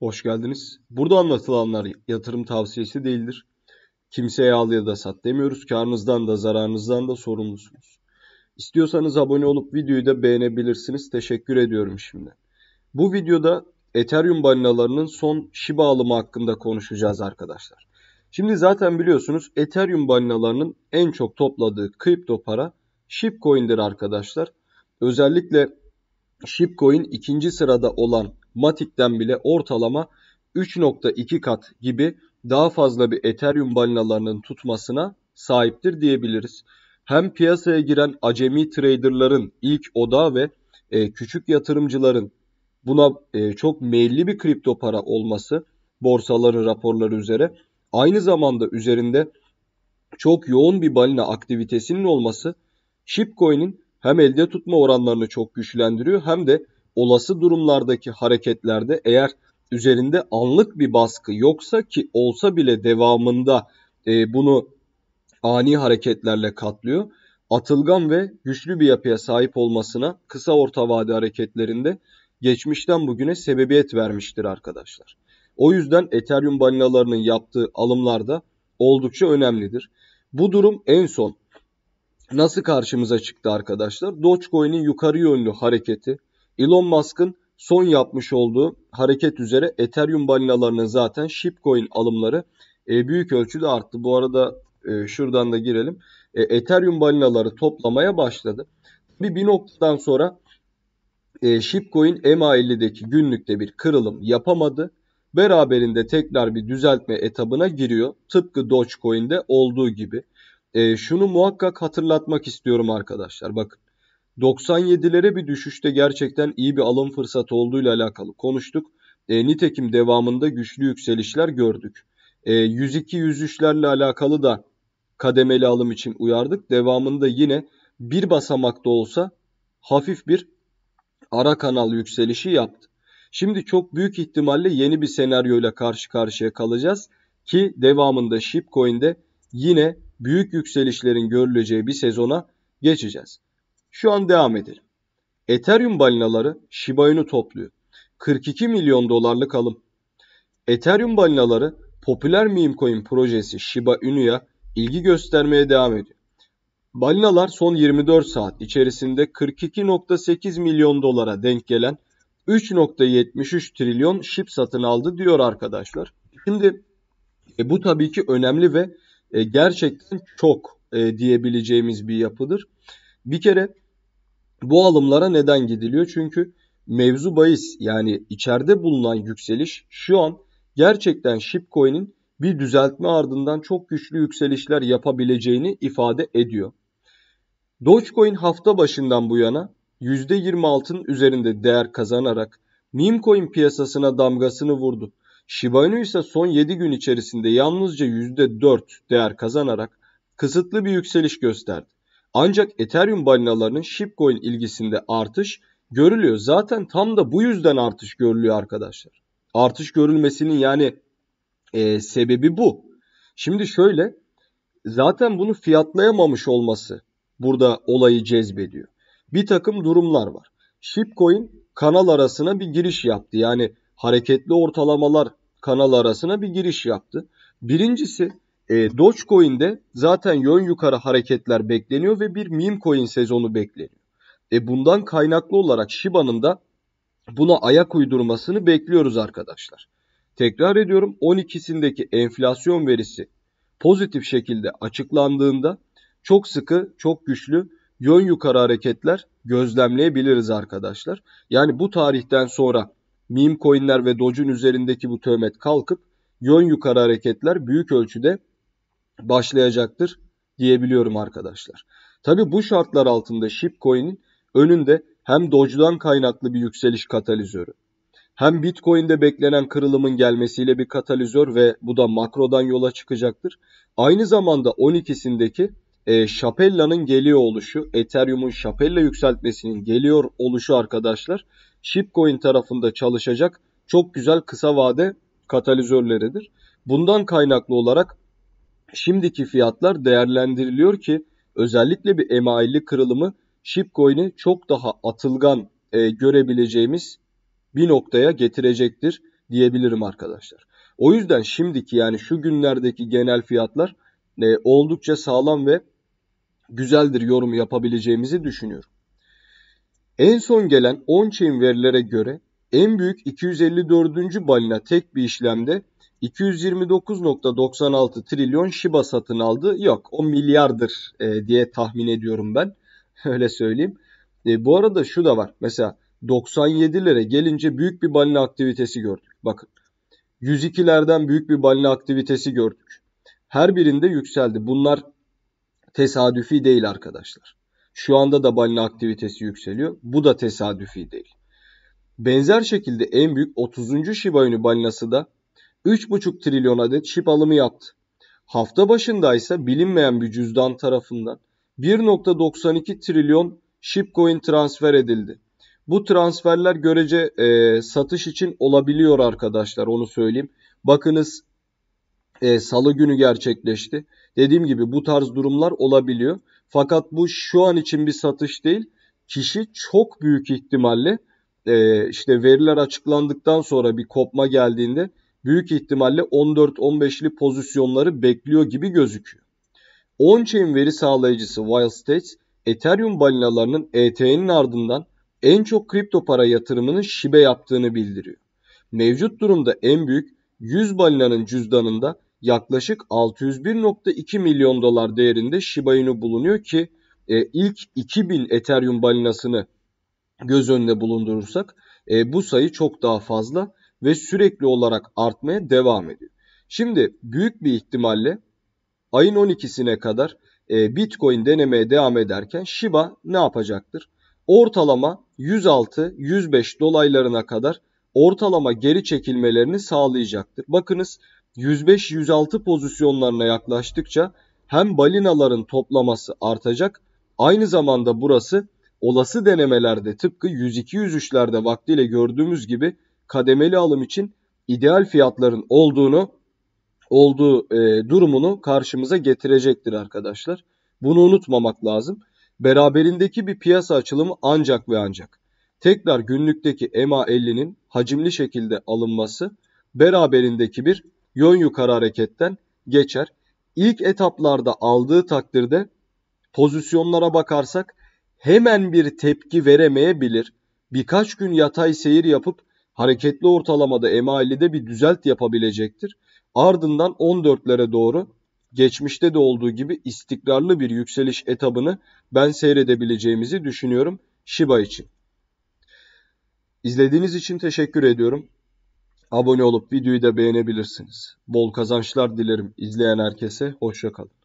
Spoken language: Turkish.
Hoş geldiniz. Burada anlatılanlar yatırım tavsiyesi değildir. Kimseye al ya da sat demiyoruz. Karnınızdan da zararınızdan da sorumlusunuz. İstiyorsanız abone olup videoyu da beğenebilirsiniz. Teşekkür ediyorum şimdi. Bu videoda Ethereum balinalarının son Shiba alımı hakkında konuşacağız arkadaşlar. Şimdi zaten biliyorsunuz Ethereum balinalarının en çok topladığı kripto para Shipcoin'dir arkadaşlar. Özellikle Shipcoin ikinci sırada olan Matik'ten bile ortalama 3.2 kat gibi daha fazla bir Ethereum balinalarının tutmasına sahiptir diyebiliriz. Hem piyasaya giren acemi traderların ilk oda ve e, küçük yatırımcıların buna e, çok meyilli bir kripto para olması borsaların raporları üzere aynı zamanda üzerinde çok yoğun bir balina aktivitesinin olması Shipcoin'in hem elde tutma oranlarını çok güçlendiriyor hem de olası durumlardaki hareketlerde eğer üzerinde anlık bir baskı yoksa ki olsa bile devamında e, bunu ani hareketlerle katlıyor. Atılgan ve güçlü bir yapıya sahip olmasına kısa orta vade hareketlerinde geçmişten bugüne sebebiyet vermiştir arkadaşlar. O yüzden Ethereum balinalarının yaptığı alımlarda oldukça önemlidir. Bu durum en son nasıl karşımıza çıktı arkadaşlar? Dogecoin'in yukarı yönlü hareketi Elon Musk'ın son yapmış olduğu hareket üzere Ethereum balinalarının zaten shipcoin alımları e, büyük ölçüde arttı. Bu arada e, şuradan da girelim. E, Ethereum balinaları toplamaya başladı. Bir, bir noktadan sonra e, shipcoin MA50'deki günlükte bir kırılım yapamadı. Beraberinde tekrar bir düzeltme etabına giriyor. Tıpkı Dogecoin'de olduğu gibi. E, şunu muhakkak hatırlatmak istiyorum arkadaşlar. Bakın 97'lere bir düşüşte gerçekten iyi bir alım fırsatı olduğuyla alakalı konuştuk. E, nitekim devamında güçlü yükselişler gördük. E, 102-103'lerle alakalı da kademeli alım için uyardık. Devamında yine bir basamakta olsa hafif bir ara kanal yükselişi yaptı. Şimdi çok büyük ihtimalle yeni bir senaryo ile karşı karşıya kalacağız ki devamında Shipcoin'de yine büyük yükselişlerin görüleceği bir sezona geçeceğiz. Şu an devam edelim. Ethereum balinaları Shiba Inu topluyor. 42 milyon dolarlık alım. Ethereum balinaları popüler meme coin projesi Shiba Inu'ya ilgi göstermeye devam ediyor. Balinalar son 24 saat içerisinde 42.8 milyon dolara denk gelen 3.73 trilyon şip satın aldı diyor arkadaşlar. Şimdi e, bu tabii ki önemli ve e, gerçekten çok e, diyebileceğimiz bir yapıdır. Bir kere bu alımlara neden gidiliyor? Çünkü mevzu bahis yani içeride bulunan yükseliş şu an gerçekten Shipcoin'in bir düzeltme ardından çok güçlü yükselişler yapabileceğini ifade ediyor. Dogecoin hafta başından bu yana %26'nın üzerinde değer kazanarak meme piyasasına damgasını vurdu. Shiba Inu ise son 7 gün içerisinde yalnızca %4 değer kazanarak kısıtlı bir yükseliş gösterdi. Ancak Ethereum balinalarının shipcoin ilgisinde artış görülüyor. Zaten tam da bu yüzden artış görülüyor arkadaşlar. Artış görülmesinin yani e, sebebi bu. Şimdi şöyle zaten bunu fiyatlayamamış olması burada olayı cezbediyor. Bir takım durumlar var. Shipcoin kanal arasına bir giriş yaptı. Yani hareketli ortalamalar kanal arasına bir giriş yaptı. Birincisi e, Dogecoin'de zaten yön yukarı hareketler bekleniyor ve bir meme coin sezonu bekleniyor. E, bundan kaynaklı olarak Shiba'nın da buna ayak uydurmasını bekliyoruz arkadaşlar. Tekrar ediyorum 12'sindeki enflasyon verisi pozitif şekilde açıklandığında çok sıkı, çok güçlü yön yukarı hareketler gözlemleyebiliriz arkadaşlar. Yani bu tarihten sonra meme coinler ve Doge'un üzerindeki bu töhmet kalkıp yön yukarı hareketler büyük ölçüde başlayacaktır diyebiliyorum arkadaşlar. Tabi bu şartlar altında Shipcoin'in önünde hem Doge'dan kaynaklı bir yükseliş katalizörü hem Bitcoin'de beklenen kırılımın gelmesiyle bir katalizör ve bu da makrodan yola çıkacaktır. Aynı zamanda 12'sindeki e, Chapella'nın geliyor oluşu, Ethereum'un Chapella yükseltmesinin geliyor oluşu arkadaşlar Shipcoin tarafında çalışacak çok güzel kısa vade katalizörleridir. Bundan kaynaklı olarak Şimdiki fiyatlar değerlendiriliyor ki özellikle bir emailli kırılımı Shipcoin'i çok daha atılgan e, görebileceğimiz bir noktaya getirecektir diyebilirim arkadaşlar. O yüzden şimdiki yani şu günlerdeki genel fiyatlar e, oldukça sağlam ve güzeldir yorumu yapabileceğimizi düşünüyorum. En son gelen on chain verilere göre en büyük 254. balina tek bir işlemde 229.96 trilyon Shiba satın aldı. Yok o milyardır e, diye tahmin ediyorum ben. Öyle söyleyeyim. E, bu arada şu da var. Mesela 97 97'lere gelince büyük bir balina aktivitesi gördük. Bakın 102'lerden büyük bir balina aktivitesi gördük. Her birinde yükseldi. Bunlar tesadüfi değil arkadaşlar. Şu anda da balina aktivitesi yükseliyor. Bu da tesadüfi değil. Benzer şekilde en büyük 30. Shiba Inu balinası da 3,5 trilyon adet çip alımı yaptı. Hafta başında ise bilinmeyen bir cüzdan tarafından 1.92 trilyon shipcoin transfer edildi. Bu transferler görece e, satış için olabiliyor arkadaşlar onu söyleyeyim. Bakınız e, salı günü gerçekleşti. Dediğim gibi bu tarz durumlar olabiliyor. Fakat bu şu an için bir satış değil. Kişi çok büyük ihtimalle e, işte veriler açıklandıktan sonra bir kopma geldiğinde büyük ihtimalle 14-15'li pozisyonları bekliyor gibi gözüküyor. On-chain veri sağlayıcısı Wild States, Ethereum balinalarının ETH'nin ardından en çok kripto para yatırımının Shiba yaptığını bildiriyor. Mevcut durumda en büyük 100 balinanın cüzdanında yaklaşık 601.2 milyon dolar değerinde Shiba Inu bulunuyor ki e, ilk 2000 Ethereum balinasını göz önünde bulundurursak e, bu sayı çok daha fazla ve sürekli olarak artmaya devam ediyor. Şimdi büyük bir ihtimalle ayın 12'sine kadar e, Bitcoin denemeye devam ederken Shiba ne yapacaktır? Ortalama 106-105 dolaylarına kadar ortalama geri çekilmelerini sağlayacaktır. Bakınız 105-106 pozisyonlarına yaklaştıkça hem balinaların toplaması artacak aynı zamanda burası olası denemelerde tıpkı 102-103'lerde vaktiyle gördüğümüz gibi kademeli alım için ideal fiyatların olduğunu olduğu e, durumunu karşımıza getirecektir arkadaşlar. Bunu unutmamak lazım. Beraberindeki bir piyasa açılımı ancak ve ancak tekrar günlükteki EMA 50'nin hacimli şekilde alınması beraberindeki bir yön yukarı hareketten geçer. İlk etaplarda aldığı takdirde pozisyonlara bakarsak hemen bir tepki veremeyebilir. Birkaç gün yatay seyir yapıp hareketli ortalamada M50'de bir düzelt yapabilecektir. Ardından 14'lere doğru geçmişte de olduğu gibi istikrarlı bir yükseliş etabını ben seyredebileceğimizi düşünüyorum Shiba için. İzlediğiniz için teşekkür ediyorum. Abone olup videoyu da beğenebilirsiniz. Bol kazançlar dilerim izleyen herkese. Hoşçakalın.